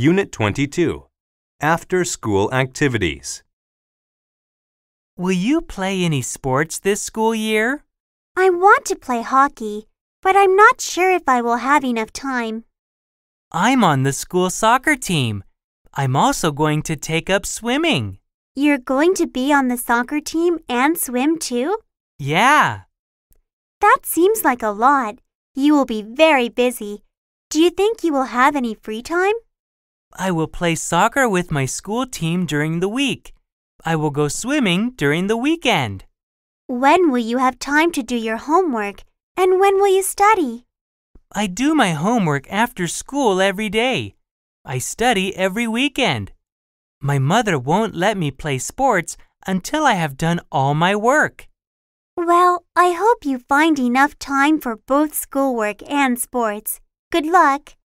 Unit 22 After School Activities. Will you play any sports this school year? I want to play hockey, but I'm not sure if I will have enough time. I'm on the school soccer team. I'm also going to take up swimming. You're going to be on the soccer team and swim too? Yeah. That seems like a lot. You will be very busy. Do you think you will have any free time? I will play soccer with my school team during the week. I will go swimming during the weekend. When will you have time to do your homework and when will you study? I do my homework after school every day. I study every weekend. My mother won't let me play sports until I have done all my work. Well, I hope you find enough time for both schoolwork and sports. Good luck.